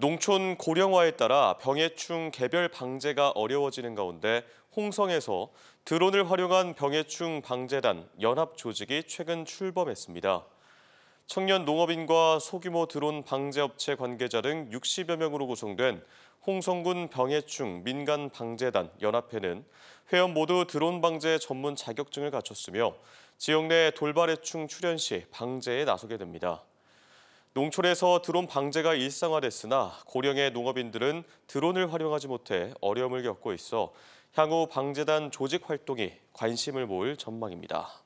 농촌 고령화에 따라 병해충 개별 방제가 어려워지는 가운데 홍성에서 드론을 활용한 병해충 방제단 연합 조직이 최근 출범했습니다. 청년 농업인과 소규모 드론 방제업체 관계자 등 60여 명으로 구성된 홍성군 병해충 민간 방제단 연합회는 회원 모두 드론 방제 전문 자격증을 갖췄으며 지역 내 돌발해충 출현 시 방제에 나서게 됩니다. 농촌에서 드론 방제가 일상화됐으나 고령의 농업인들은 드론을 활용하지 못해 어려움을 겪고 있어 향후 방제단 조직 활동이 관심을 모을 전망입니다.